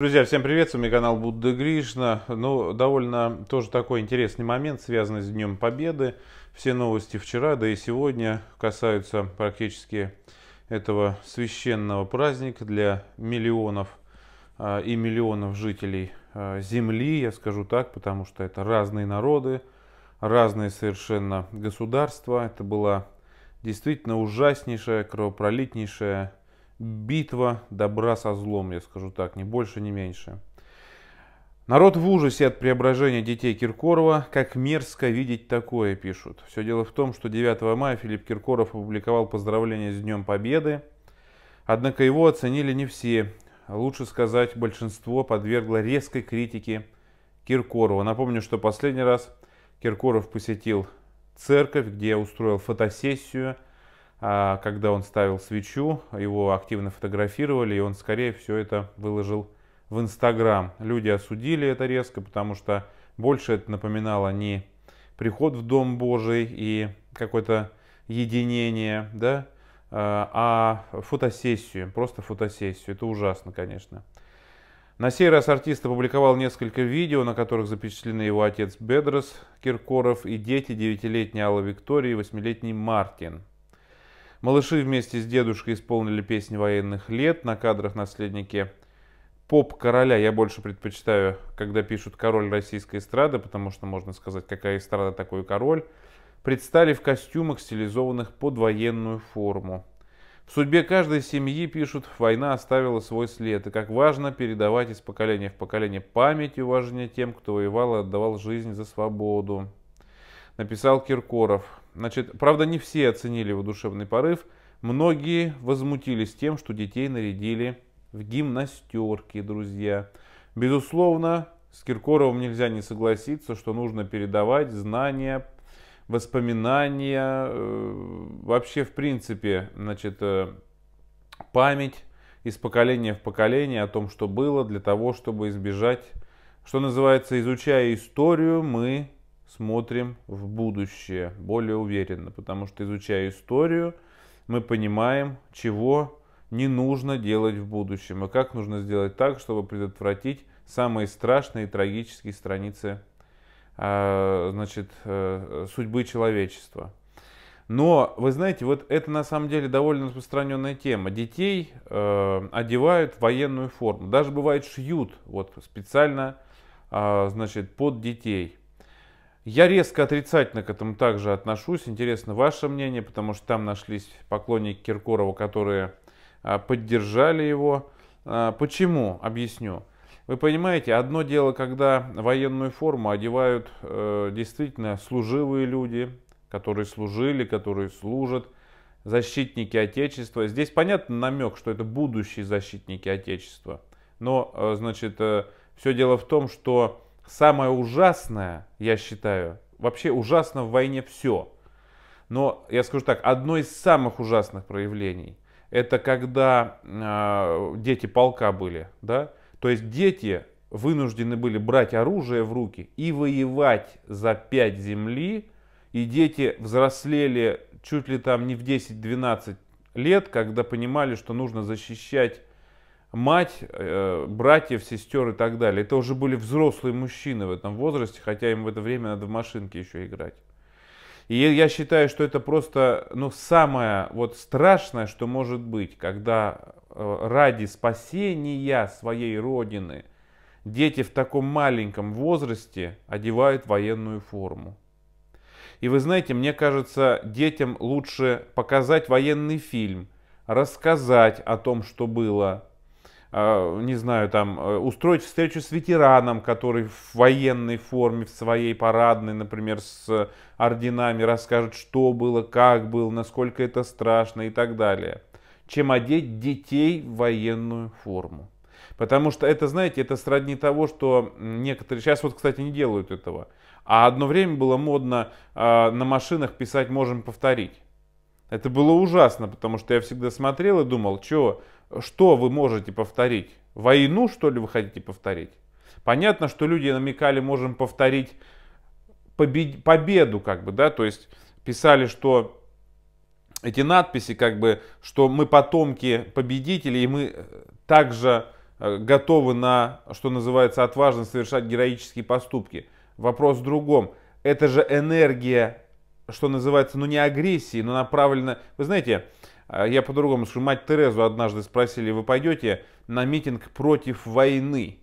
Друзья, всем привет, с вами канал Будда Гришна. Ну, довольно тоже такой интересный момент, связанный с Днем Победы. Все новости вчера, да и сегодня касаются практически этого священного праздника для миллионов э, и миллионов жителей э, Земли, я скажу так, потому что это разные народы, разные совершенно государства. Это была действительно ужаснейшая, кровопролитнейшая битва добра со злом, я скажу так, ни больше, ни меньше. Народ в ужасе от преображения детей Киркорова, как мерзко видеть такое, пишут. Все дело в том, что 9 мая Филипп Киркоров опубликовал поздравление с Днем Победы, однако его оценили не все, лучше сказать, большинство подвергло резкой критике Киркорова. Напомню, что последний раз Киркоров посетил церковь, где я устроил фотосессию – а, когда он ставил свечу, его активно фотографировали, и он скорее все это выложил в Инстаграм. Люди осудили это резко, потому что больше это напоминало не приход в Дом Божий и какое-то единение, да, а, а фотосессию, просто фотосессию. Это ужасно, конечно. На сей раз артист опубликовал несколько видео, на которых запечатлены его отец Бедрос Киркоров и дети, девятилетняя Алла Виктория и восьмилетний Мартин. Малыши вместе с дедушкой исполнили песни военных лет на кадрах наследники поп короля. Я больше предпочитаю, когда пишут король российской эстрады, потому что можно сказать, какая эстрада, такой король. Предстали в костюмах, стилизованных под военную форму. В судьбе каждой семьи, пишут, война оставила свой след, и как важно передавать из поколения в поколение память и уважение тем, кто воевал и отдавал жизнь за свободу написал Киркоров. Значит, правда, не все оценили его душевный порыв. Многие возмутились тем, что детей нарядили в гимнастерки, друзья. Безусловно, с Киркоровым нельзя не согласиться, что нужно передавать знания, воспоминания, э, вообще, в принципе, значит, э, память из поколения в поколение о том, что было, для того, чтобы избежать, что называется, изучая историю, мы смотрим в будущее более уверенно, потому что изучая историю, мы понимаем, чего не нужно делать в будущем и а как нужно сделать так, чтобы предотвратить самые страшные и трагические страницы а, значит, э, судьбы человечества. Но, вы знаете, вот это на самом деле довольно распространенная тема. Детей э, одевают в военную форму. Даже бывает шьют вот специально, э, значит, под детей. Я резко отрицательно к этому также отношусь. Интересно ваше мнение, потому что там нашлись поклонники Киркорова, которые а, поддержали его. А, почему? Объясню. Вы понимаете, одно дело, когда военную форму одевают э, действительно служивые люди, которые служили, которые служат, защитники Отечества. Здесь понятно намек, что это будущие защитники Отечества. Но, э, значит, э, все дело в том, что самое ужасное, я считаю, вообще ужасно в войне все. Но я скажу так, одно из самых ужасных проявлений это когда э, дети полка были, да, то есть дети вынуждены были брать оружие в руки и воевать за пять земли, и дети взрослели чуть ли там не в 10-12 лет, когда понимали, что нужно защищать мать, э, братьев, сестер и так далее. Это уже были взрослые мужчины в этом возрасте, хотя им в это время надо в машинке еще играть. И я считаю, что это просто ну, самое вот страшное, что может быть, когда э, ради спасения своей родины дети в таком маленьком возрасте одевают военную форму. И вы знаете, мне кажется, детям лучше показать военный фильм, рассказать о том, что было – а, не знаю, там, э, устроить встречу с ветераном, который в военной форме, в своей парадной, например, с орденами, расскажет, что было, как было, насколько это страшно и так далее, чем одеть детей в военную форму. Потому что это, знаете, это сродни того, что некоторые, сейчас вот, кстати, не делают этого, а одно время было модно э, на машинах писать «можем повторить». Это было ужасно, потому что я всегда смотрел и думал, что что вы можете повторить? Войну, что ли, вы хотите повторить? Понятно, что люди намекали, можем повторить побед... победу, как бы, да, то есть писали, что эти надписи, как бы, что мы потомки победителей, и мы э, также э, готовы на, что называется, отважно совершать героические поступки. Вопрос в другом. Это же энергия, что называется, ну не агрессии, но направлена... Вы знаете, а я по-другому скажу, мать Терезу однажды спросили, вы пойдете на митинг против войны?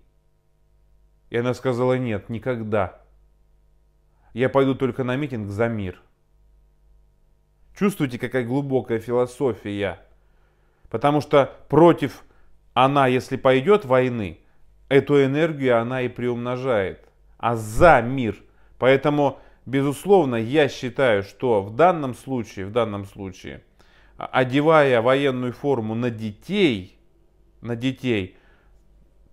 И она сказала, нет, никогда. Я пойду только на митинг за мир. Чувствуете, какая глубокая философия? Потому что против она, если пойдет войны, эту энергию она и приумножает. А за мир. Поэтому, безусловно, я считаю, что в данном случае, в данном случае – одевая военную форму на детей, на детей,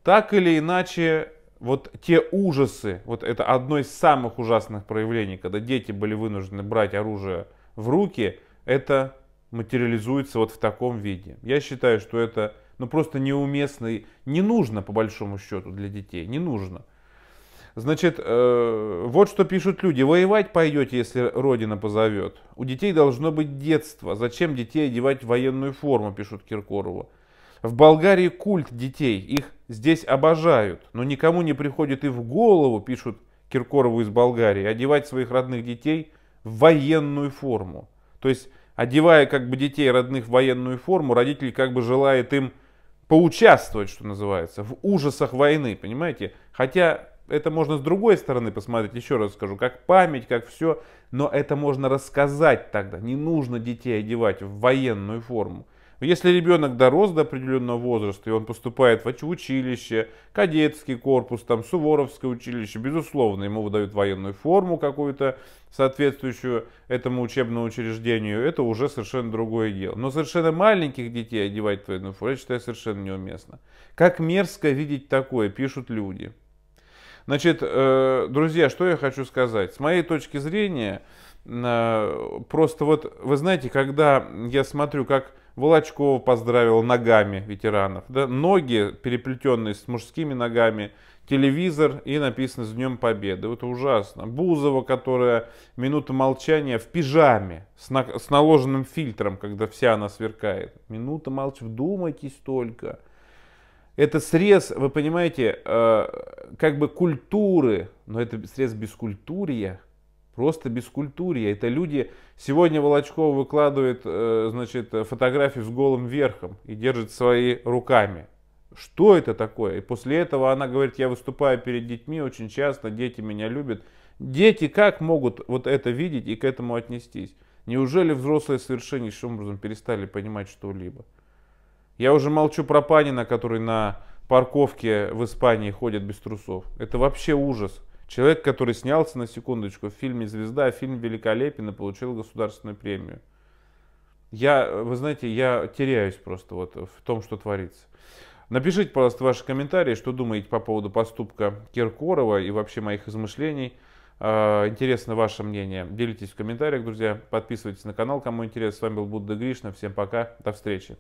так или иначе, вот те ужасы, вот это одно из самых ужасных проявлений, когда дети были вынуждены брать оружие в руки, это материализуется вот в таком виде. Я считаю, что это ну, просто неуместно и не нужно, по большому счету, для детей, не нужно. Значит, э, вот что пишут люди. Воевать пойдете, если Родина позовет. У детей должно быть детство. Зачем детей одевать в военную форму, пишут Киркорова. В Болгарии культ детей. Их здесь обожают. Но никому не приходит и в голову, пишут Киркорову из Болгарии, одевать своих родных детей в военную форму. То есть, одевая как бы детей родных в военную форму, родители как бы желает им поучаствовать, что называется, в ужасах войны, понимаете? Хотя это можно с другой стороны посмотреть, еще раз скажу, как память, как все, но это можно рассказать тогда. Не нужно детей одевать в военную форму. Если ребенок дорос до определенного возраста, и он поступает в училище, кадетский корпус, там, Суворовское училище, безусловно, ему выдают военную форму какую-то, соответствующую этому учебному учреждению, это уже совершенно другое дело. Но совершенно маленьких детей одевать в военную форму, я считаю, совершенно неуместно. Как мерзко видеть такое, пишут люди. Значит, э, друзья, что я хочу сказать. С моей точки зрения, э, просто вот, вы знаете, когда я смотрю, как Волочкова поздравил ногами ветеранов, да, ноги, переплетенные с мужскими ногами, телевизор и написано «С Днем Победы». Это ужасно. Бузова, которая минута молчания в пижаме с, на, с наложенным фильтром, когда вся она сверкает. Минута молчания. Вдумайтесь только это срез, вы понимаете, э, как бы культуры, но это срез бескультурья, просто бескультурья. Это люди, сегодня Волочков выкладывает, э, значит, фотографию с голым верхом и держит свои руками. Что это такое? И после этого она говорит, я выступаю перед детьми очень часто, дети меня любят. Дети как могут вот это видеть и к этому отнестись? Неужели взрослые совершеннейшим образом перестали понимать что-либо? Я уже молчу про Панина, который на парковке в Испании ходит без трусов. Это вообще ужас. Человек, который снялся на секундочку в фильме «Звезда», фильм «Великолепен» и получил государственную премию. Я, вы знаете, я теряюсь просто вот в том, что творится. Напишите, пожалуйста, ваши комментарии, что думаете по поводу поступка Киркорова и вообще моих измышлений. А, интересно ваше мнение. Делитесь в комментариях, друзья. Подписывайтесь на канал, кому интересно. С вами был Будда Гришна. Всем пока. До встречи.